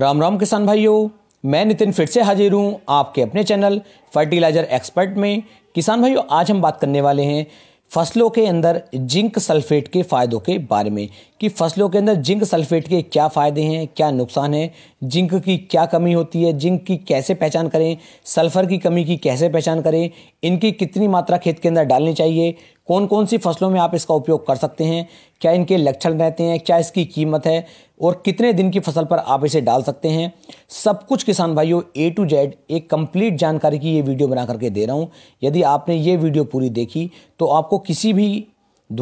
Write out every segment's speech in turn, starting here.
राम राम किसान भाइयों मैं नितिन फिर से हाजिर हूँ आपके अपने चैनल फर्टिलाइजर एक्सपर्ट में किसान भाइयों आज हम बात करने वाले हैं फसलों के अंदर जिंक सल्फेट के फ़ायदों के बारे में कि फसलों के अंदर जिंक सल्फेट के क्या फ़ायदे हैं क्या नुकसान है जिंक की क्या कमी होती है जिंक की कैसे पहचान करें सल्फ़र की कमी की कैसे पहचान करें इनकी कितनी मात्रा खेत के अंदर डालनी चाहिए कौन कौन सी फसलों में आप इसका उपयोग कर सकते हैं क्या इनके लक्षण रहते हैं क्या इसकी कीमत है और कितने दिन की फसल पर आप इसे डाल सकते हैं सब कुछ किसान भाइयों ए टू जेड एक कंप्लीट जानकारी की ये वीडियो बना करके दे रहा हूँ यदि आपने ये वीडियो पूरी देखी तो आपको किसी भी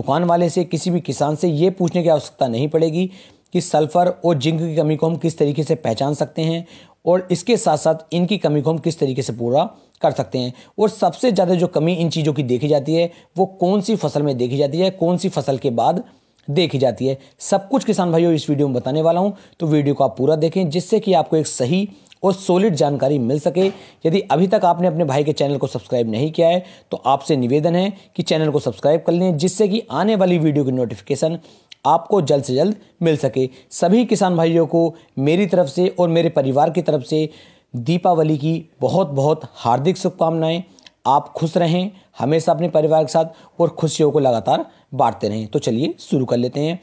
दुकान वाले से किसी भी किसान से ये पूछने की आवश्यकता नहीं पड़ेगी कि सल्फ़र और जिंक की कमी को हम किस तरीके से पहचान सकते हैं और इसके साथ साथ इनकी कमी को हम किस तरीके से पूरा कर सकते हैं और सबसे ज़्यादा जो कमी इन चीज़ों की देखी जाती है वो कौन सी फसल में देखी जाती है कौन सी फसल के बाद देखी जाती है सब कुछ किसान भाइयों इस वीडियो में बताने वाला हूँ तो वीडियो को आप पूरा देखें जिससे कि आपको एक सही और सॉलिड जानकारी मिल सके यदि अभी तक आपने अपने भाई के चैनल को सब्सक्राइब नहीं किया है तो आपसे निवेदन है कि चैनल को सब्सक्राइब कर लें जिससे कि आने वाली वीडियो की नोटिफिकेशन आपको जल्द से जल्द मिल सके सभी किसान भाइयों को मेरी तरफ से और मेरे परिवार की तरफ से दीपावली की बहुत बहुत हार्दिक शुभकामनाएं आप खुश रहें हमेशा अपने परिवार के साथ और खुशियों को लगातार बांटते रहें तो चलिए शुरू कर लेते हैं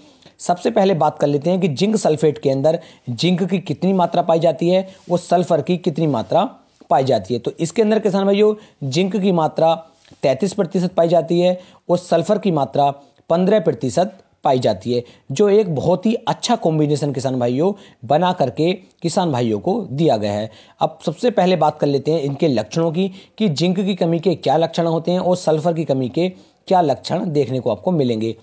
सबसे पहले बात कर लेते हैं कि जिंक सल्फेट के अंदर जिंक की कितनी मात्रा पाई जाती है और सल्फर की कितनी मात्रा पाई जाती है तो इसके अंदर किसान भाइयों जिंक की मात्रा तैंतीस प्रतिशत पाई जाती है और सल्फर की मात्रा पंद्रह प्रतिशत पाई जाती है जो एक बहुत ही अच्छा कॉम्बिनेशन किसान भाइयों बना करके किसान भाइयों को दिया गया है अब सबसे पहले बात कर लेते हैं इनके लक्षणों की कि जिंक की कमी के क्या लक्षण होते हैं और सल्फर की कमी के क्या लक्षण देखने को आपको मिलेंगे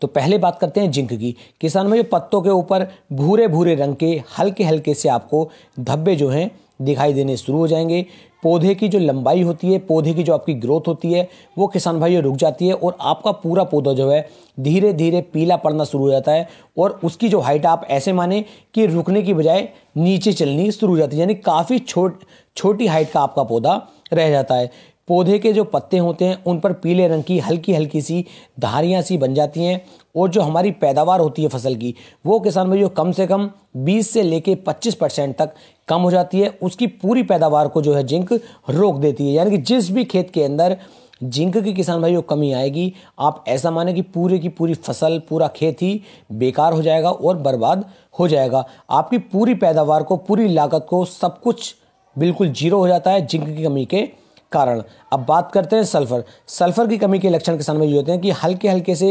तो पहले बात करते हैं जिंक की किसान में जो पत्तों के ऊपर भूरे भूरे रंग के हल्के हल्के से आपको धब्बे जो हैं दिखाई देने शुरू हो जाएंगे पौधे की जो लंबाई होती है पौधे की जो आपकी ग्रोथ होती है वो किसान भाइयों रुक जाती है और आपका पूरा पौधा जो है धीरे धीरे पीला पड़ना शुरू हो जाता है और उसकी जो हाइट आप ऐसे माने कि रुकने की बजाय नीचे चलनी शुरू हो जाती है यानी काफ़ी छोट छोटी हाइट का आपका पौधा रह जाता है पौधे के जो पत्ते होते हैं उन पर पीले रंग की हल्की हल्की सी धारियाँ सी बन जाती हैं और जो हमारी पैदावार होती है फसल की वो किसान भाई कम से कम 20 से लेके 25 परसेंट तक कम हो जाती है उसकी पूरी पैदावार को जो है जिंक रोक देती है यानी कि जिस भी खेत के अंदर जिंक की किसान भाइयों कमी आएगी आप ऐसा माने कि पूरे की पूरी फसल पूरा खेत ही बेकार हो जाएगा और बर्बाद हो जाएगा आपकी पूरी पैदावार को पूरी लागत को सब कुछ बिल्कुल जीरो हो जाता है जिंक की कमी के कारण अब बात करते हैं सल्फर सल्फर की कमी के लक्षण किसान में ये होते हैं कि हल्के हल्के से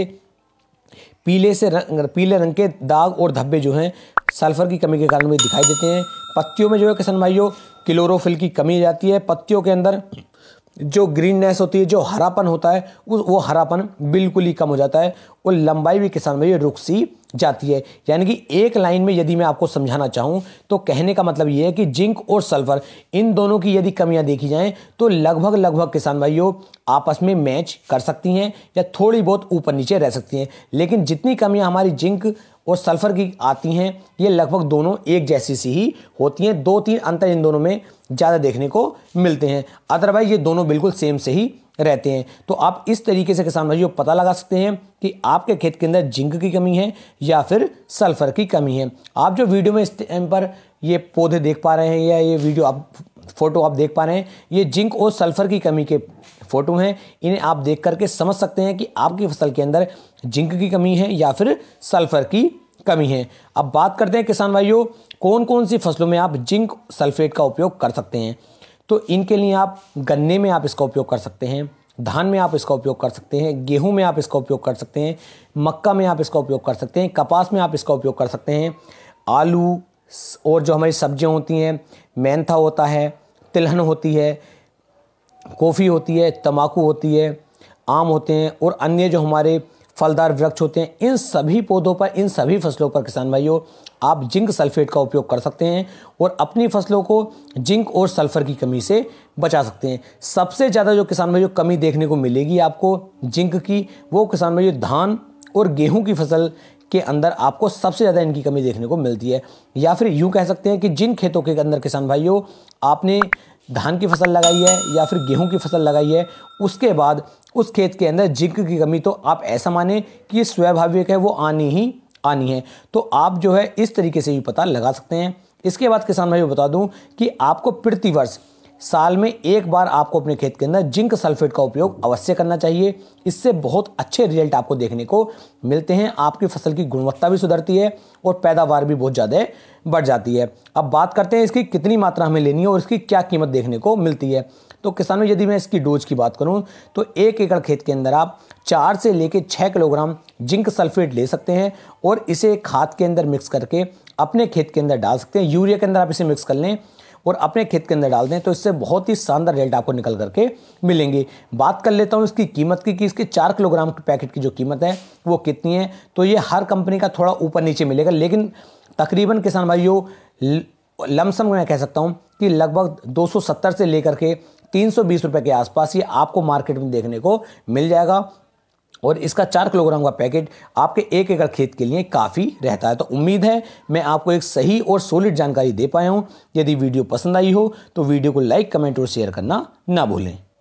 पीले से रंग पीले रंग के दाग और धब्बे जो हैं सल्फर की कमी के कारण भी दिखाई देते हैं पत्तियों में जो है किसान भाइयों क्लोरोफिल की कमी जाती है पत्तियों के अंदर जो ग्रीननेस होती है जो हरापन होता है वो हरापन बिल्कुल ही कम हो जाता है और लंबाई भी किसान भाई रुख सी जाती है यानी कि एक लाइन में यदि मैं आपको समझाना चाहूँ तो कहने का मतलब ये है कि जिंक और सल्फर इन दोनों की यदि कमियाँ देखी जाएँ तो लगभग लगभग किसान भाइयों आपस में मैच कर सकती हैं या थोड़ी बहुत ऊपर नीचे रह सकती हैं लेकिन जितनी कमियाँ हमारी जिंक और सल्फर की आती हैं ये लगभग दोनों एक जैसी सी ही होती हैं दो तीन अंतर इन दोनों में ज़्यादा देखने को मिलते हैं अदरवाइज ये दोनों बिल्कुल सेम से ही रहते हैं तो आप इस तरीके से किसान भाइयों पता लगा सकते हैं कि आपके खेत के अंदर जिंक की कमी है या फिर सल्फर की कमी है आप जो वीडियो में इस टाइम पर ये पौधे देख पा रहे हैं या ये वीडियो आप फोटो आप देख पा रहे हैं ये जिंक और सल्फर की कमी के फोटो हैं इन्हें आप देख करके समझ सकते हैं कि आपकी फसल के अंदर जिंक की कमी है या फिर सल्फर की कमी है अब बात करते हैं किसान भाइयों कौन कौन सी फसलों में आप जिंक सल्फेट का उपयोग कर सकते हैं तो इनके लिए आप गन्ने में आप इसका उपयोग कर सकते हैं धान में आप इसका उपयोग कर सकते हैं गेहूं में आप इसका उपयोग कर सकते हैं मक्का में आप इसका उपयोग कर सकते हैं कपास में आप इसका उपयोग कर सकते हैं आलू और जो हमारी सब्जियां होती हैं मैंथा होता है तिलहन होती है कॉफ़ी होती है तम्बाकू होती है आम होते हैं और अन्य जो हमारे फलदार वृक्ष होते हैं इन सभी पौधों पर इन सभी फसलों पर किसान भाइयों आप जिंक सल्फेट का उपयोग कर सकते हैं और अपनी फसलों को जिंक और सल्फर की कमी से बचा सकते हैं सबसे ज़्यादा जो किसान भाइयों कमी देखने को मिलेगी आपको जिंक की वो किसान भाइयों धान और गेहूं की फसल के अंदर आपको सबसे ज़्यादा इनकी कमी देखने को मिलती है या फिर यूँ कह सकते हैं कि जिन खेतों के अंदर किसान भाइयों आपने धान की फसल लगाई है या फिर गेहूं की फसल लगाई है उसके बाद उस खेत के अंदर जिंक की कमी तो आप ऐसा माने कि ये स्वाभाविक है वो आनी ही आनी है तो आप जो है इस तरीके से भी पता लगा सकते हैं इसके बाद किसान भाई बता दूं कि आपको प्रतिवर्ष साल में एक बार आपको अपने खेत के अंदर जिंक सल्फेट का उपयोग अवश्य करना चाहिए इससे बहुत अच्छे रिजल्ट आपको देखने को मिलते हैं आपकी फसल की गुणवत्ता भी सुधरती है और पैदावार भी बहुत ज़्यादा बढ़ जाती है अब बात करते हैं इसकी कितनी मात्रा हमें लेनी है और इसकी क्या कीमत देखने को मिलती है तो किसानों यदि मैं इसकी डोज की बात करूं तो एक एकड़ खेत के अंदर आप चार से लेकर छः किलोग्राम जिंक सल्फेट ले सकते हैं और इसे खाद के अंदर मिक्स करके अपने खेत के अंदर डाल सकते हैं यूरिया के अंदर आप इसे मिक्स कर लें और अपने खेत के अंदर डाल दें तो इससे बहुत ही शानदार रिजल्ट आपको निकल करके मिलेंगे बात कर लेता हूँ इसकी कीमत की कि इसके चार किलोग्राम के पैकेट की जो कीमत है वो कितनी है तो ये हर कंपनी का थोड़ा ऊपर नीचे मिलेगा लेकिन तकरीबन किसान भाइयों लमसम मैं कह सकता हूँ कि लगभग 270 से लेकर के तीन सौ बीस रुपये के आसपास ये आपको मार्केट में देखने को मिल जाएगा और इसका चार किलोग्राम का पैकेट आपके एक एकड़ खेत के लिए काफ़ी रहता है तो उम्मीद है मैं आपको एक सही और सोलिड जानकारी दे पाया हूँ यदि वीडियो पसंद आई हो तो वीडियो को लाइक कमेंट और शेयर करना ना भूलें